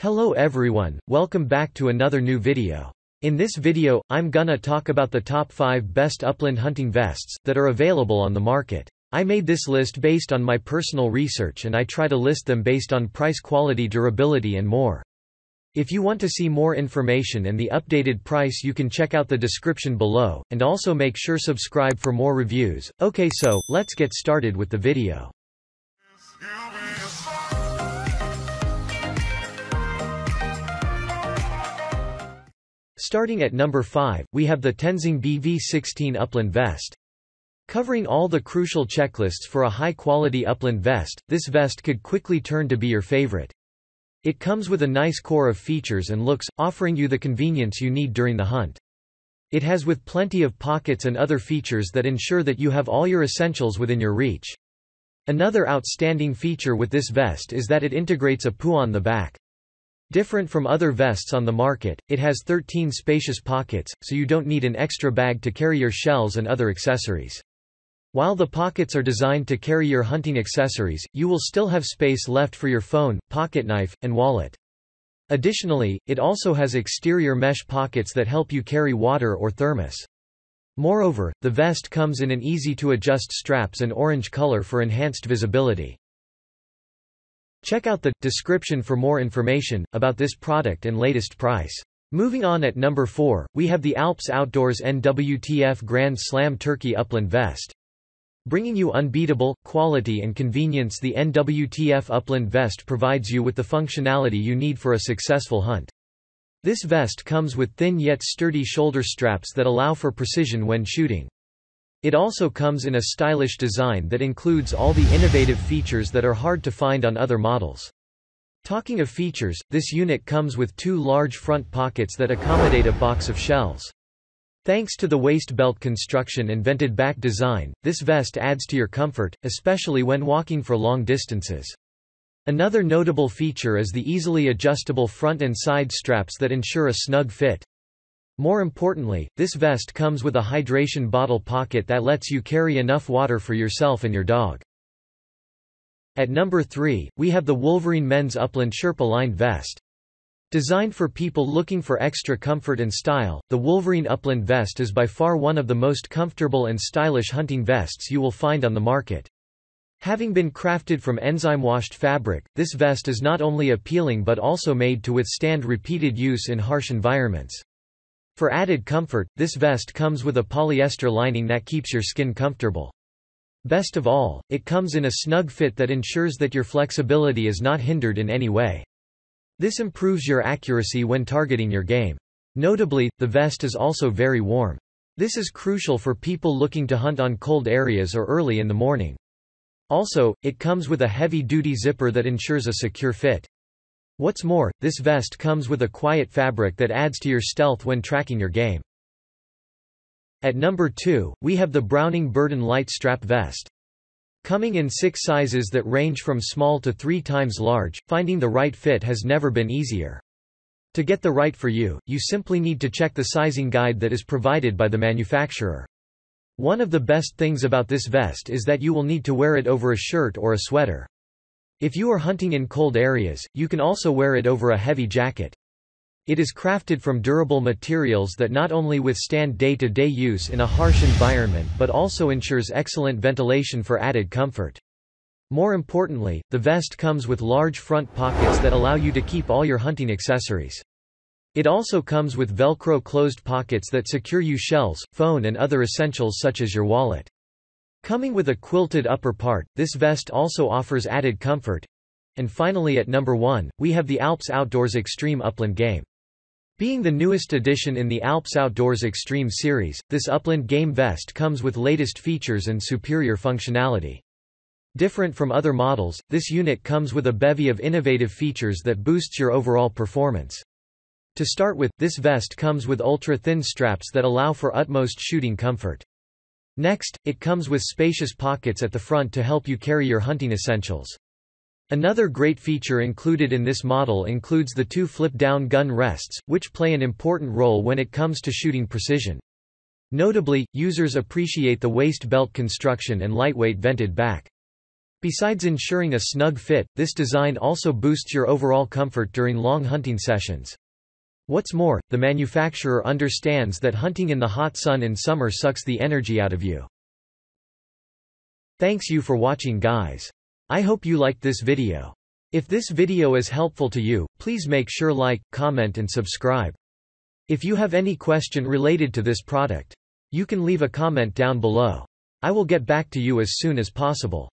Hello everyone, welcome back to another new video. In this video, I'm gonna talk about the top 5 best upland hunting vests that are available on the market. I made this list based on my personal research and I try to list them based on price quality durability and more. If you want to see more information and the updated price you can check out the description below, and also make sure subscribe for more reviews. Okay so, let's get started with the video. Starting at number 5, we have the Tenzing BV-16 upland vest. Covering all the crucial checklists for a high-quality upland vest, this vest could quickly turn to be your favorite. It comes with a nice core of features and looks, offering you the convenience you need during the hunt. It has with plenty of pockets and other features that ensure that you have all your essentials within your reach. Another outstanding feature with this vest is that it integrates a PU on the back. Different from other vests on the market, it has 13 spacious pockets, so you don't need an extra bag to carry your shells and other accessories. While the pockets are designed to carry your hunting accessories, you will still have space left for your phone, pocket knife, and wallet. Additionally, it also has exterior mesh pockets that help you carry water or thermos. Moreover, the vest comes in an easy-to-adjust straps and orange color for enhanced visibility. Check out the description for more information about this product and latest price. Moving on at number 4, we have the Alps Outdoors NWTF Grand Slam Turkey Upland Vest. Bringing you unbeatable, quality and convenience the NWTF Upland Vest provides you with the functionality you need for a successful hunt. This vest comes with thin yet sturdy shoulder straps that allow for precision when shooting. It also comes in a stylish design that includes all the innovative features that are hard to find on other models. Talking of features, this unit comes with two large front pockets that accommodate a box of shells. Thanks to the waist belt construction and vented back design, this vest adds to your comfort, especially when walking for long distances. Another notable feature is the easily adjustable front and side straps that ensure a snug fit. More importantly, this vest comes with a hydration bottle pocket that lets you carry enough water for yourself and your dog. At number 3, we have the Wolverine Men's Upland Sherpa Lined Vest. Designed for people looking for extra comfort and style, the Wolverine Upland Vest is by far one of the most comfortable and stylish hunting vests you will find on the market. Having been crafted from enzyme-washed fabric, this vest is not only appealing but also made to withstand repeated use in harsh environments. For added comfort, this vest comes with a polyester lining that keeps your skin comfortable. Best of all, it comes in a snug fit that ensures that your flexibility is not hindered in any way. This improves your accuracy when targeting your game. Notably, the vest is also very warm. This is crucial for people looking to hunt on cold areas or early in the morning. Also, it comes with a heavy-duty zipper that ensures a secure fit. What's more, this vest comes with a quiet fabric that adds to your stealth when tracking your game. At number 2, we have the Browning Burden Light Strap Vest. Coming in six sizes that range from small to three times large, finding the right fit has never been easier. To get the right for you, you simply need to check the sizing guide that is provided by the manufacturer. One of the best things about this vest is that you will need to wear it over a shirt or a sweater. If you are hunting in cold areas, you can also wear it over a heavy jacket. It is crafted from durable materials that not only withstand day-to-day -day use in a harsh environment but also ensures excellent ventilation for added comfort. More importantly, the vest comes with large front pockets that allow you to keep all your hunting accessories. It also comes with Velcro closed pockets that secure you shells, phone and other essentials such as your wallet. Coming with a quilted upper part, this vest also offers added comfort. And finally at number 1, we have the Alps Outdoors Extreme Upland Game. Being the newest addition in the Alps Outdoors Extreme series, this upland game vest comes with latest features and superior functionality. Different from other models, this unit comes with a bevy of innovative features that boosts your overall performance. To start with, this vest comes with ultra-thin straps that allow for utmost shooting comfort. Next, it comes with spacious pockets at the front to help you carry your hunting essentials. Another great feature included in this model includes the two flip-down gun rests, which play an important role when it comes to shooting precision. Notably, users appreciate the waist belt construction and lightweight vented back. Besides ensuring a snug fit, this design also boosts your overall comfort during long hunting sessions. What's more, the manufacturer understands that hunting in the hot sun in summer sucks the energy out of you. Thanks you for watching guys. I hope you liked this video. If this video is helpful to you, please make sure like, comment and subscribe. If you have any question related to this product, you can leave a comment down below. I will get back to you as soon as possible.